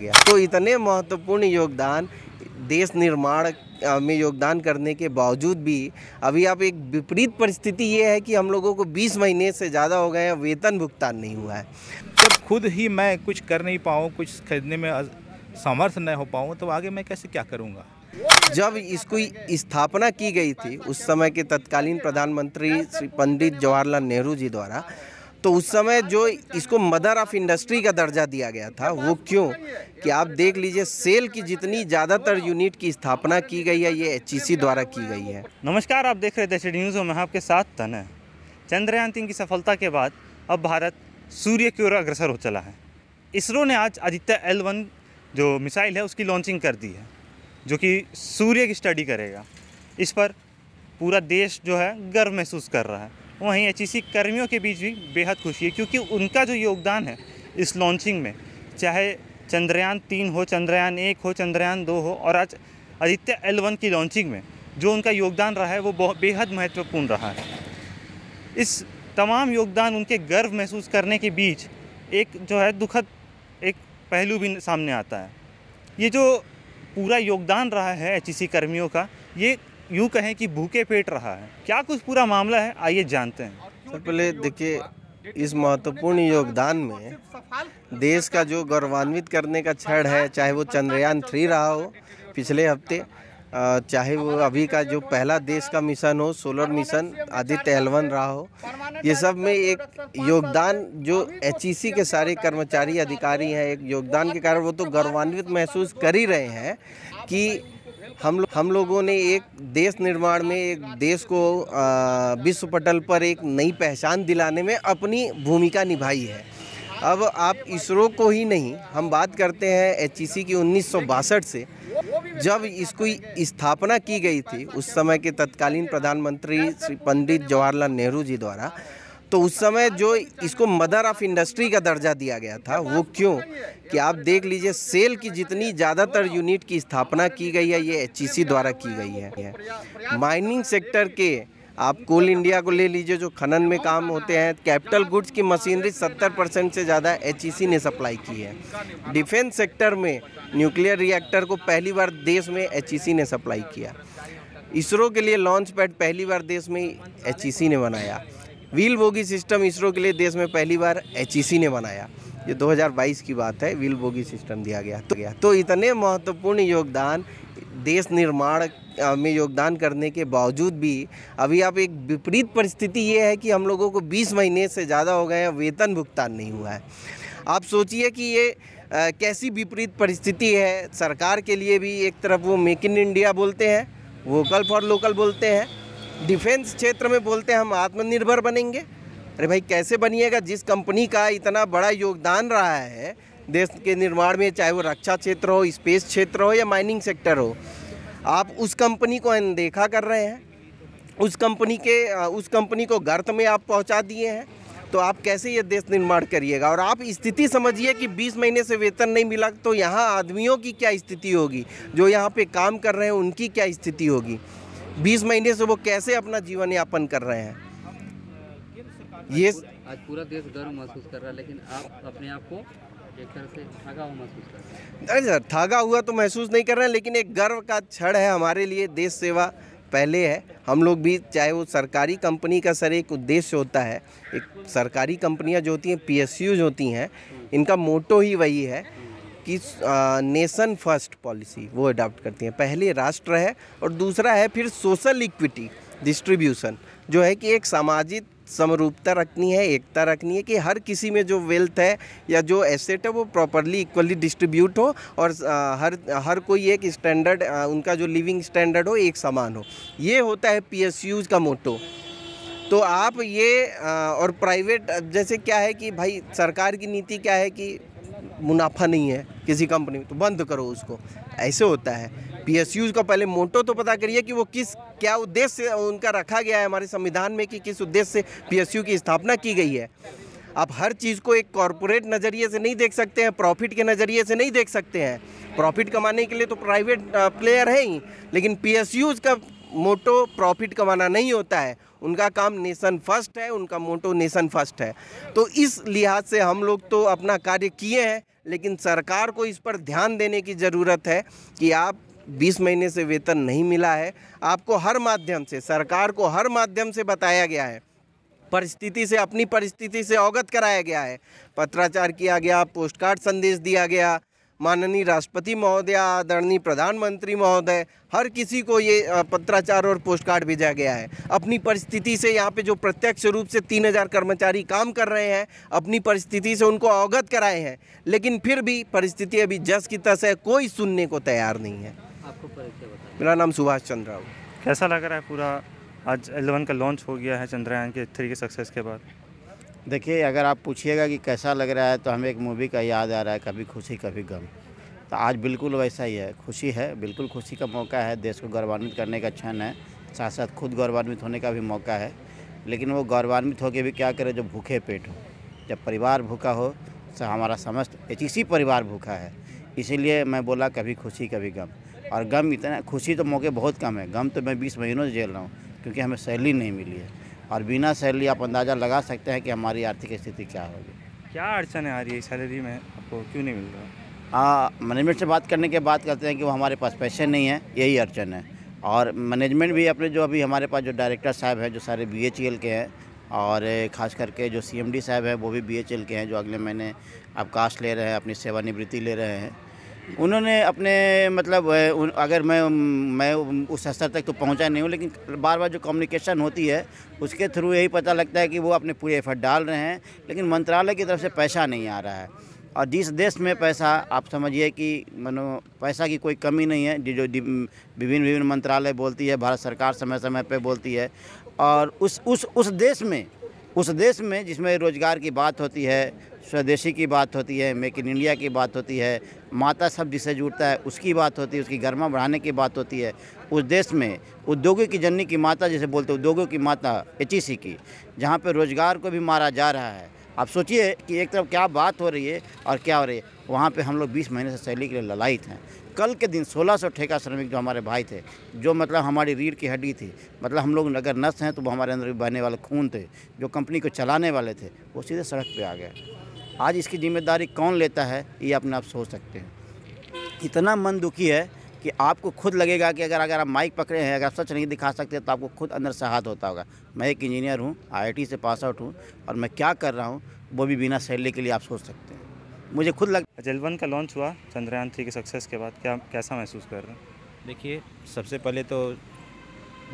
गया तो इतने महत्वपूर्ण योगदान देश निर्माण में योगदान करने के बावजूद भी अभी आप एक विपरीत परिस्थिति ये है कि हम लोगों को 20 महीने से ज़्यादा हो गए हैं वेतन भुगतान नहीं हुआ है जब तो खुद ही मैं कुछ कर नहीं पाऊँ कुछ खरीदने में समर्थ न हो पाऊँ तो आगे मैं कैसे क्या करूँगा जब इसको स्थापना की गई थी उस समय के तत्कालीन प्रधानमंत्री श्री पंडित जवाहरलाल नेहरू जी द्वारा तो उस समय जो इसको मदर ऑफ इंडस्ट्री का दर्जा दिया गया था वो क्यों कि आप देख लीजिए सेल की जितनी ज़्यादातर यूनिट की स्थापना की गई है ये एच e द्वारा की गई है नमस्कार आप देख रहे थे न्यूज़ में आपके साथ तन चंद्रयान तीन की सफलता के बाद अब भारत सूर्य की ओर अग्रसर हो चला है इसरो ने आज आदित्य एल वन जो मिसाइल है उसकी लॉन्चिंग कर दी है जो कि सूर्य की स्टडी करेगा इस पर पूरा देश जो है गर्व महसूस कर रहा है वहीं एच कर्मियों के बीच भी बेहद खुशी है क्योंकि उनका जो योगदान है इस लॉन्चिंग में चाहे चंद्रयान तीन हो चंद्रयान एक हो चंद्रयान दो हो और आज आदित्य एल वन की लॉन्चिंग में जो उनका योगदान रहा है वो बेहद महत्वपूर्ण रहा है इस तमाम योगदान उनके गर्व महसूस करने के बीच एक जो है दुखद एक पहलू भी सामने आता है ये जो पूरा योगदान रहा है एच कर्मियों का ये यूँ कहें कि भूखे पेट रहा है क्या कुछ पूरा मामला है आइए जानते हैं सबसे पहले देखिए इस महत्वपूर्ण योगदान में देश का जो गौरवान्वित करने का क्षण है चाहे वो चंद्रयान थ्री रहा हो पिछले हफ्ते चाहे वो अभी का जो पहला देश का मिशन हो सोलर मिशन आदित्य एलवन रहा हो ये सब में एक योगदान जो एच के सारे कर्मचारी अधिकारी हैं एक योगदान के कारण वो तो गौरवान्वित महसूस कर ही रहे हैं कि हम हम लोगों ने एक देश निर्माण में एक देश को विश्व पटल पर एक नई पहचान दिलाने में अपनी भूमिका निभाई है अब आप इसरो को ही नहीं हम बात करते हैं एच की उन्नीस से जब इसको स्थापना की गई थी उस समय के तत्कालीन प्रधानमंत्री श्री पंडित जवाहरलाल नेहरू जी द्वारा तो उस समय जो इसको मदर ऑफ इंडस्ट्री का दर्जा दिया गया था वो क्यों कि आप देख लीजिए सेल की जितनी ज़्यादातर यूनिट की स्थापना की गई है ये एच e द्वारा की गई है माइनिंग सेक्टर के आप कोल इंडिया को ले लीजिए जो खनन में काम होते हैं कैपिटल गुड्स की मशीनरी 70 परसेंट से ज़्यादा एच e ने सप्लाई की है डिफेंस सेक्टर में न्यूक्लियर रिएक्टर को पहली बार देश में एच e ने सप्लाई किया इसरो के लिए लॉन्च पैड पहली बार देश में एच ने बनाया व्हील बोगी सिस्टम इसरो के लिए देश में पहली बार एच e ने बनाया ये 2022 की बात है व्हील बोगी सिस्टम दिया गया तो गया तो इतने महत्वपूर्ण योगदान देश निर्माण में योगदान करने के बावजूद भी अभी आप एक विपरीत परिस्थिति ये है कि हम लोगों को 20 महीने से ज़्यादा हो गए हैं वेतन भुगतान नहीं हुआ है आप सोचिए कि ये आ, कैसी विपरीत परिस्थिति है सरकार के लिए भी एक तरफ वो मेक इन इंडिया बोलते हैं वोकल फॉर लोकल बोलते हैं डिफेंस क्षेत्र में बोलते हैं हम आत्मनिर्भर बनेंगे अरे भाई कैसे बनिएगा जिस कंपनी का इतना बड़ा योगदान रहा है देश के निर्माण में चाहे वो रक्षा क्षेत्र हो स्पेस क्षेत्र हो या माइनिंग सेक्टर हो आप उस कंपनी को अनदेखा कर रहे हैं उस कंपनी के उस कंपनी को गर्त में आप पहुंचा दिए हैं तो आप कैसे ये देश निर्माण करिएगा और आप स्थिति समझिए कि 20 महीने से वेतन नहीं मिला तो यहाँ आदमियों की क्या स्थिति होगी जो यहाँ पे काम कर रहे हैं उनकी क्या स्थिति होगी बीस महीने से वो कैसे अपना जीवन यापन कर रहे हैं ये आज पूरा देश गर्व महसूस कर रहा है लेकिन आप अपने आप को एक तरह से हुआ महसूस कर रहे हैं अरे सर थागा हुआ तो महसूस नहीं कर रहे हैं लेकिन एक गर्व का क्षण है हमारे लिए देश सेवा पहले है हम लोग भी चाहे वो सरकारी कंपनी का सर एक उद्देश्य होता है एक सरकारी कंपनियां जो होती हैं जो होती हैं इनका मोटो ही वही है कि नेशन फर्स्ट पॉलिसी वो अडॉप्ट करती हैं पहले राष्ट्र है और दूसरा है फिर सोशल इक्विटी डिस्ट्रीब्यूशन जो है कि एक सामाजिक समरूपता रखनी है एकता रखनी है कि हर किसी में जो वेल्थ है या जो एसेट है वो प्रॉपरली इक्वली डिस्ट्रीब्यूट हो और हर हर कोई एक स्टैंडर्ड उनका जो लिविंग स्टैंडर्ड हो एक समान हो ये होता है पीएसयूज का मोटो तो आप ये और प्राइवेट जैसे क्या है कि भाई सरकार की नीति क्या है कि मुनाफा नहीं है किसी कंपनी में तो बंद करो उसको ऐसे होता है पीएसयू का पहले मोटो तो पता करिए कि वो किस क्या उद्देश्य उनका रखा गया है हमारे संविधान में कि किस उद्देश्य से पीएसयू की स्थापना की गई है आप हर चीज़ को एक कॉरपोरेट नज़रिए से नहीं देख सकते हैं प्रॉफिट के नज़रिए से नहीं देख सकते हैं प्रॉफिट कमाने के लिए तो प्राइवेट प्लेयर है ही लेकिन पी का मोटो प्रॉफिट कमाना नहीं होता है उनका काम नेशन फर्स्ट है उनका मोटो नेशन फर्स्ट है तो इस लिहाज से हम लोग तो अपना कार्य किए हैं लेकिन सरकार को इस पर ध्यान देने की ज़रूरत है कि आप 20 महीने से वेतन नहीं मिला है आपको हर माध्यम से सरकार को हर माध्यम से बताया गया है परिस्थिति से अपनी परिस्थिति से अवगत कराया गया है पत्राचार किया गया पोस्ट कार्ड संदेश दिया गया माननीय राष्ट्रपति महोदय आदरणीय प्रधानमंत्री महोदय हर किसी को ये पत्राचार और पोस्ट कार्ड भेजा गया है अपनी परिस्थिति से यहाँ पे जो प्रत्यक्ष रूप से तीन हज़ार कर्मचारी काम कर रहे हैं अपनी परिस्थिति से उनको अवगत कराए हैं लेकिन फिर भी परिस्थिति अभी जस की तस है कोई सुनने को तैयार नहीं है आपको मेरा नाम सुभाष चंद्र राव कैसा लग रहा है पूरा आज एलेवन का लॉन्च हो गया है चंद्रयान के थ्री के सक्सेस के बाद देखिए अगर आप पूछिएगा कि कैसा लग रहा है तो हमें एक मूवी का याद आ रहा है कभी खुशी कभी गम तो आज बिल्कुल वैसा ही है खुशी है बिल्कुल खुशी का मौका है देश को गौरवान्वित करने का क्षण है साथ साथ खुद गौरवान्वित होने का भी मौका है लेकिन वो गौरवान्वित होकर भी क्या करें जो भूखे पेट हो जब परिवार भूखा हो तो हमारा समस्त इसी परिवार भूखा है इसीलिए मैं बोला कभी खुशी कभी गम और गम इतना खुशी तो मौके बहुत कम है गम तो मैं बीस महीनों से झेल रहा हूँ क्योंकि हमें सैलरी नहीं मिली है और बिना सैलरी आप अंदाज़ा लगा सकते हैं कि हमारी आर्थिक स्थिति क्या होगी क्या अड़चन आ रही है सैलरी में आपको क्यों नहीं मिल रहा हाँ मैनेजमेंट से बात करने के बाद करते हैं कि वो हमारे पास पैसे नहीं है यही अड़चन है और मैनेजमेंट भी अपने जो अभी हमारे पास जो डायरेक्टर साहब हैं जो सारे बी के हैं और ख़ास करके जो सी साहब हैं वो भी बी के हैं जो अगले महीने कास्ट ले रहे हैं अपनी सेवानिवृत्ति ले रहे हैं उन्होंने अपने मतलब अगर मैं मैं उस स्तर तक तो पहुंचा नहीं हूं लेकिन बार बार जो कम्युनिकेशन होती है उसके थ्रू यही पता लगता है कि वो अपने पूरे एफर्ट डाल रहे हैं लेकिन मंत्रालय की तरफ से पैसा नहीं आ रहा है और जिस देश में पैसा आप समझिए कि मनो पैसा की कोई कमी नहीं है जो विभिन्न विभिन्न मंत्रालय बोलती है भारत सरकार समय समय पर बोलती है और उस उस उस देश में उस देश में जिसमें रोज़गार की बात होती है स्वदेशी की बात होती है मेक इन इंडिया की बात होती है माता सब जिसे जुड़ता है उसकी बात होती है उसकी गर्मा बढ़ाने की बात होती है उस देश में उद्योगों की जननी की माता जिसे बोलते हैं उद्योगों की माता एच की जहाँ पर रोज़गार को भी मारा जा रहा है आप सोचिए कि एक तरफ क्या बात हो रही है और क्या हो रही है वहाँ पे हम लोग 20 महीने से सैली के लिए ललाई थे कल के दिन 1600 ठेका श्रमिक जो हमारे भाई थे जो मतलब हमारी रीढ़ की हड्डी थी मतलब हम लोग अगर नस हैं तो वो हमारे अंदर बहने वाले खून थे जो कंपनी को चलाने वाले थे वो सीधे सड़क पर आ गए आज इसकी जिम्मेदारी कौन लेता है ये अपने आप सोच सकते हैं इतना मन दुखी है कि आपको खुद लगेगा कि अगर अगर आप माइक पकड़े हैं अगर आप सच नहीं दिखा सकते तो आपको खुद अंदर से हाथ होता होगा मैं एक इंजीनियर हूँ आई से पास आउट हूँ और मैं क्या कर रहा हूँ वो भी बिना सैलरी के लिए आप सोच सकते हैं मुझे खुद लग जलवन का लॉन्च हुआ चंद्रयान थ्री के सक्सेस के बाद क्या कैसा महसूस कर रहे हैं देखिए सबसे पहले तो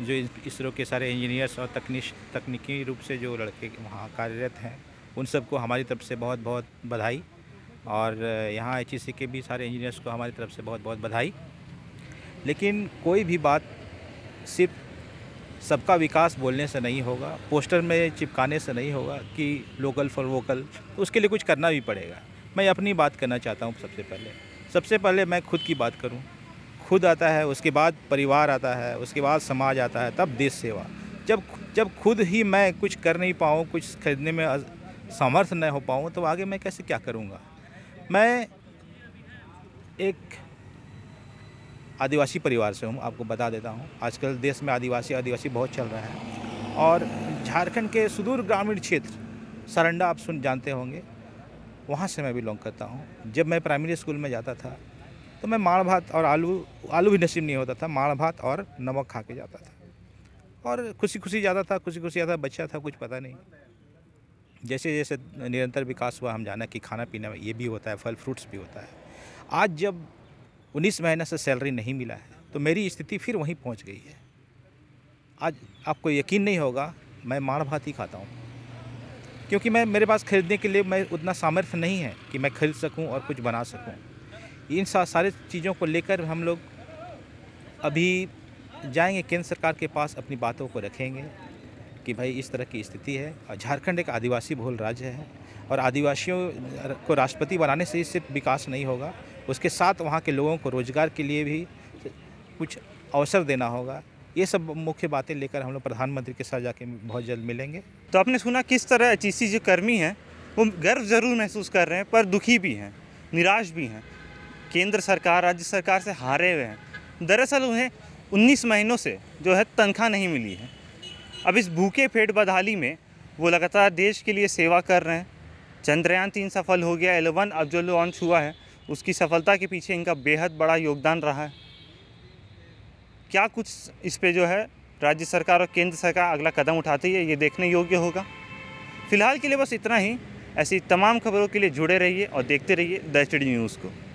जो इसरो के सारे इंजीनियर्स और तकनीश तकनीकी रूप से जो लड़के वहाँ कार्यरत हैं उन सबको हमारी तरफ से बहुत बहुत बधाई और यहाँ एच e के भी सारे इंजीनियर्स को हमारी तरफ से बहुत बहुत बधाई लेकिन कोई भी बात सिर्फ सबका विकास बोलने से नहीं होगा पोस्टर में चिपकाने से नहीं होगा कि लोकल फॉर वोकल तो उसके लिए कुछ करना भी पड़ेगा मैं अपनी बात करना चाहता हूँ सबसे पहले सबसे पहले मैं खुद की बात करूँ खुद आता है उसके बाद परिवार आता है उसके बाद समाज आता है तब देश सेवा जब जब खुद ही मैं कुछ कर नहीं पाऊँ कुछ खरीदने में समर्थ न हो पाऊँ तो आगे मैं कैसे क्या करूँगा मैं एक आदिवासी परिवार से हूँ आपको बता देता हूँ आजकल देश में आदिवासी आदिवासी बहुत चल रहा है और झारखंड के सुदूर ग्रामीण क्षेत्र सरंडा आप सुन जानते होंगे वहाँ से मैं बिलोंग करता हूँ जब मैं प्राइमरी स्कूल में जाता था तो मैं माड़ भात और आलू आलू भी नसीब नहीं होता था माड़ भात और नमक खा के जाता था और खुशी खुशी जाता था खुशी खुशी आता बच्चा था कुछ पता नहीं जैसे जैसे निरंतर विकास हुआ हम जाना कि खाना पीना ये भी होता है फल फ्रूट्स भी होता है आज जब उन्नीस महीने से सैलरी नहीं मिला है तो मेरी स्थिति फिर वहीं पहुंच गई है आज आपको यकीन नहीं होगा मैं माड़ भात ही खाता हूँ क्योंकि मैं मेरे पास खरीदने के लिए मैं उतना सामर्थ्य नहीं है कि मैं खरीद सकूँ और कुछ बना सकूँ इन सारे चीज़ों को लेकर हम लोग अभी जाएंगे केंद्र सरकार के पास अपनी बातों को रखेंगे कि भाई इस तरह की स्थिति है और झारखंड एक आदिवासी बहुल राज्य है और आदिवासियों को राष्ट्रपति बनाने से सिर्फ विकास नहीं होगा उसके साथ वहाँ के लोगों को रोज़गार के लिए भी कुछ अवसर देना होगा ये सब मुख्य बातें लेकर हम लोग प्रधानमंत्री के साथ जाके बहुत जल्द मिलेंगे तो आपने सुना किस तरह एच जो कर्मी हैं वो गर्व ज़रूर महसूस कर रहे हैं पर दुखी भी हैं निराश भी हैं केंद्र सरकार राज्य सरकार से हारे हुए हैं दरअसल उन्हें 19 महीनों से जो है तनख्वाह नहीं मिली है अब इस भूखे पेट बदहाली में वो लगातार देश के लिए सेवा कर रहे हैं चंद्रयान तीन सफल हो गया एलेवन अब जो लॉन्च हुआ है उसकी सफलता के पीछे इनका बेहद बड़ा योगदान रहा है क्या कुछ इस पर जो है राज्य सरकार और केंद्र सरकार अगला कदम उठाती है ये देखने योग्य होगा फिलहाल के लिए बस इतना ही ऐसी तमाम खबरों के लिए जुड़े रहिए और देखते रहिए द न्यूज़ को